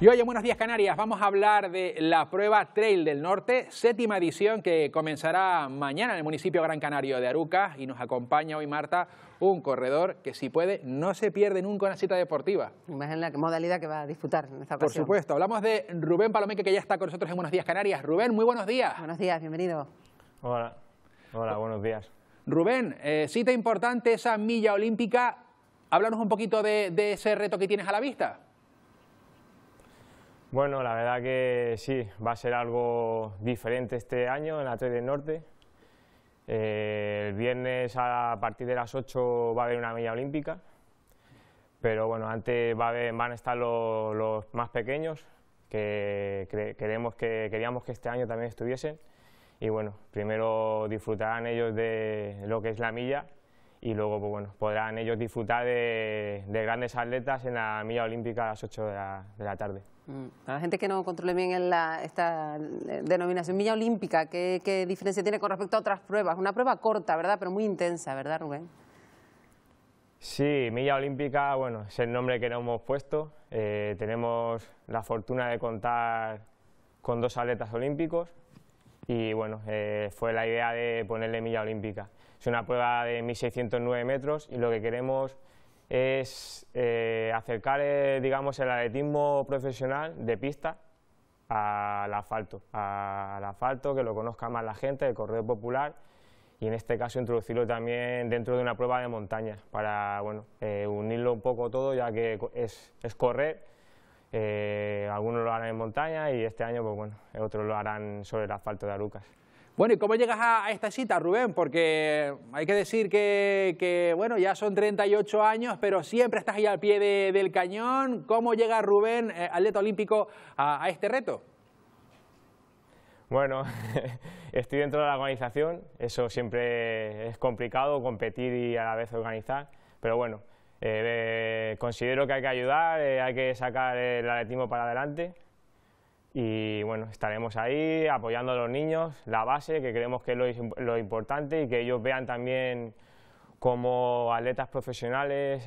Y hoy en Buenos Días Canarias vamos a hablar de la prueba Trail del Norte, séptima edición que comenzará mañana en el municipio Gran Canario de Aruca y nos acompaña hoy Marta, un corredor que si puede no se pierde nunca una cita deportiva. Imagina la modalidad que va a disfrutar en esta ocasión. Por supuesto, hablamos de Rubén Palomeque que ya está con nosotros en Buenos Días Canarias. Rubén, muy buenos días. Buenos días, bienvenido. Hola, hola, buenos días. Rubén, eh, cita importante esa milla olímpica. Háblanos un poquito de ese reto que tienes a la vista. Bueno, la verdad que sí, va a ser algo diferente este año en la 3 del Norte. Eh, el viernes a partir de las 8 va a haber una milla olímpica, pero bueno, antes van a estar los, más pequeños, que, queremos que queríamos que este año también estuviesen. Y bueno, primero disfrutarán ellos de lo que es la milla y luego pues bueno, podrán ellos disfrutar de, grandes atletas en la milla olímpica a las 8 de la, tarde. Para mm. la gente que no controle bien esta eh, denominación milla olímpica, ¿qué, diferencia tiene con respecto a otras pruebas? Una prueba corta, ¿verdad? Pero muy intensa, ¿verdad, Rubén? Sí, milla olímpica, bueno, es el nombre que nos hemos puesto. Eh, tenemos la fortuna de contar con dos atletas olímpicos, y bueno, eh, fue la idea de ponerle milla olímpica. Es una prueba de 1.609 metros y lo que queremos es eh, acercar eh, digamos, el atletismo profesional de pista al asfalto, al asfalto, que lo conozca más la gente, el correo popular y en este caso introducirlo también dentro de una prueba de montaña para bueno, unirlo un poco todo ya que es, es correr eh, algunos lo harán en montaña y este año, pues bueno, otros lo harán sobre el asfalto de Arucas. Bueno, ¿y cómo llegas a, esta cita, Rubén? Porque hay que decir que, bueno, ya son 38 años, pero siempre estás ahí al pie del cañón. ¿Cómo llega Rubén, eh, atleta olímpico, a, a este reto? Bueno, estoy dentro de la organización, eso siempre es complicado, competir y a la vez organizar, pero bueno, eh, eh, considero que hay que ayudar, eh, hay que sacar el atletismo para adelante y bueno, estaremos ahí apoyando a los niños, la base, que creemos que es lo, importante y que ellos vean también cómo atletas profesionales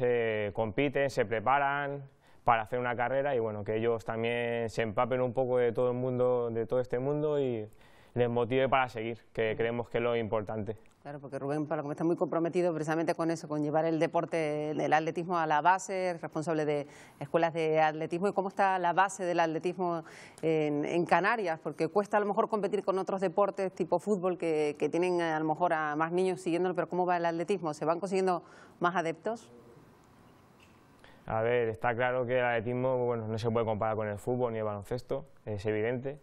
compiten, se preparan para hacer una carrera y bueno, que ellos también se empapen un poco de todo el mundo, de todo este mundo y les motive para seguir, que creemos que es lo importante. Claro, porque Rubén está muy comprometido precisamente con eso, con llevar el deporte, del atletismo a la base, es responsable de escuelas de atletismo. ¿Y cómo está la base del atletismo en, Canarias? Porque cuesta a lo mejor competir con otros deportes tipo fútbol que, tienen a lo mejor a más niños siguiéndolo, pero ¿cómo va el atletismo? ¿Se van consiguiendo más adeptos? A ver, está claro que el atletismo bueno, no se puede comparar con el fútbol ni el baloncesto, es evidente,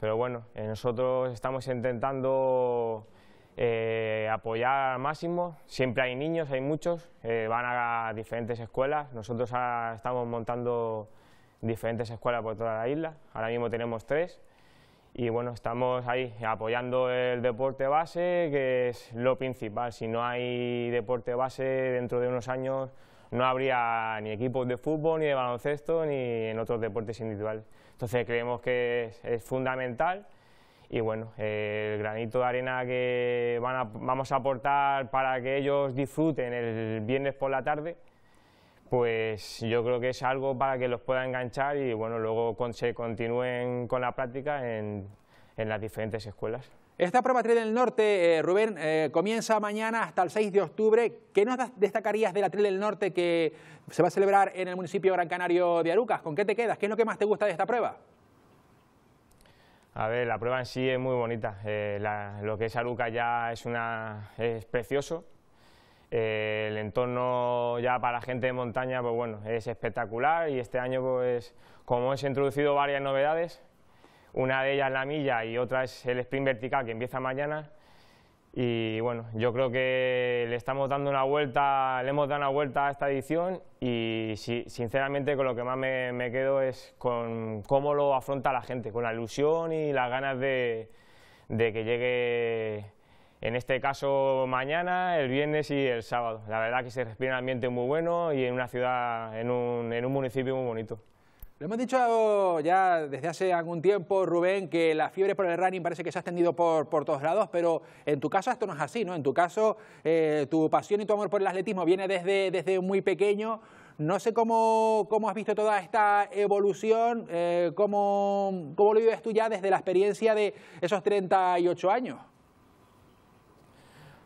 pero bueno, eh, nosotros estamos intentando eh, apoyar al máximo. Siempre hay niños, hay muchos, eh, van a diferentes escuelas. Nosotros estamos montando diferentes escuelas por toda la isla. Ahora mismo tenemos tres. Y bueno, estamos ahí apoyando el deporte base, que es lo principal. Si no hay deporte base, dentro de unos años no habría ni equipos de fútbol, ni de baloncesto, ni en otros deportes individuales. Entonces creemos que es fundamental y bueno, el granito de arena que vamos a aportar para que ellos disfruten el viernes por la tarde, pues yo creo que es algo para que los pueda enganchar y bueno, luego con, se continúen con la práctica en, las diferentes escuelas. Esta prueba trail del norte, eh, Rubén, eh, comienza mañana hasta el 6 de octubre. ¿Qué nos destacarías de la trail del norte que se va a celebrar en el municipio Gran Canario de Arucas? ¿Con qué te quedas? ¿Qué es lo que más te gusta de esta prueba? A ver, la prueba en sí es muy bonita. Eh, lo que es Aruca ya es, una, es precioso. Eh, el entorno ya para la gente de montaña, pues bueno, es espectacular y este año, pues como hemos introducido varias novedades, una de ellas la milla y otra es el sprint vertical que empieza mañana, y bueno, yo creo que le estamos dando una vuelta, le hemos dado una vuelta a esta edición y sinceramente con lo que más me, quedo es con cómo lo afronta la gente, con la ilusión y las ganas de, de que llegue en este caso mañana, el viernes y el sábado. La verdad que se respira un ambiente muy bueno y en una ciudad, en un, en un municipio muy bonito. Lo hemos dicho ya desde hace algún tiempo, Rubén, que la fiebre por el running parece que se ha extendido por, por todos lados, pero en tu caso esto no es así, ¿no? En tu caso, eh, tu pasión y tu amor por el atletismo viene desde, desde muy pequeño. No sé cómo, has visto toda esta evolución, eh, cómo, cómo lo vives tú ya desde la experiencia de esos 38 años.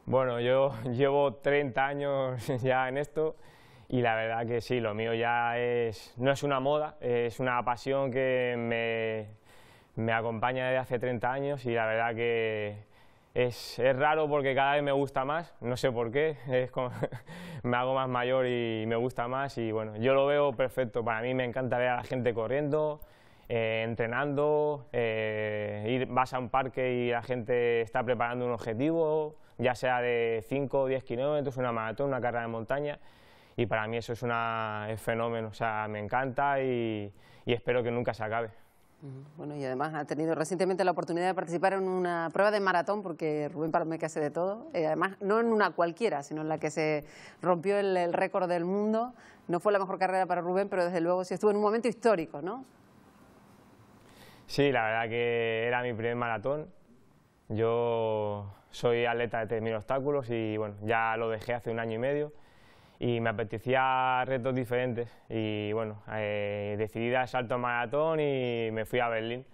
Bueno, yo llevo 30 años ya en esto y la verdad que sí, lo mío ya es, no es una moda, es una pasión que me, acompaña desde hace 30 años y la verdad que es, raro porque cada vez me gusta más, no sé por qué, me hago más mayor y me gusta más y bueno, yo lo veo perfecto, para mí me encanta ver a la gente corriendo, eh, entrenando, eh, ir, vas a un parque y la gente está preparando un objetivo, ya sea de 5 o 10 kilómetros, una maratón, una carrera de montaña, y para mí eso es, un fenómeno, o sea, me encanta y, espero que nunca se acabe. Bueno, y además ha tenido recientemente la oportunidad de participar en una prueba de maratón, porque Rubén que hace de todo. Eh, además, no en una cualquiera, sino en la que se rompió el, récord del mundo. No fue la mejor carrera para Rubén, pero desde luego sí estuvo en un momento histórico, ¿no? Sí, la verdad que era mi primer maratón. Yo soy atleta de 3.000 obstáculos y bueno, ya lo dejé hace un año y medio y me apetecía retos diferentes y bueno, eh, decidí dar salto a maratón y me fui a Berlín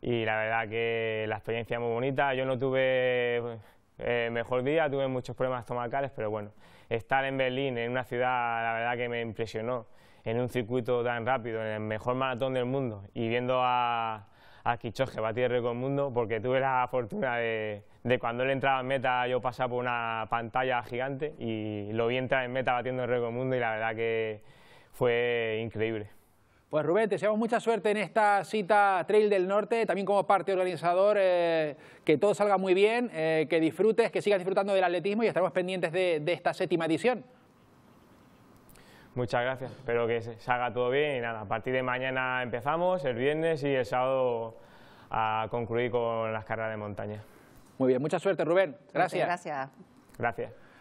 y la verdad que la experiencia es muy bonita, yo no tuve eh, mejor día, tuve muchos problemas estomacales, pero bueno, estar en Berlín, en una ciudad la verdad que me impresionó, en un circuito tan rápido, en el mejor maratón del mundo y viendo a Ah, a que batía el mundo, porque tuve la fortuna de, cuando él entraba en meta yo pasaba por una pantalla gigante y lo vi entrar en meta batiendo el récord mundo y la verdad que fue increíble. Pues Rubén, te deseamos mucha suerte en esta cita Trail del Norte, también como parte organizador, eh, que todo salga muy bien, eh, que disfrutes, que sigas disfrutando del atletismo y estaremos pendientes de, de esta séptima edición. Muchas gracias, espero que se haga todo bien y nada, a partir de mañana empezamos, el viernes y el sábado a concluir con las carreras de montaña. Muy bien, mucha suerte Rubén, gracias. Gracias. Gracias.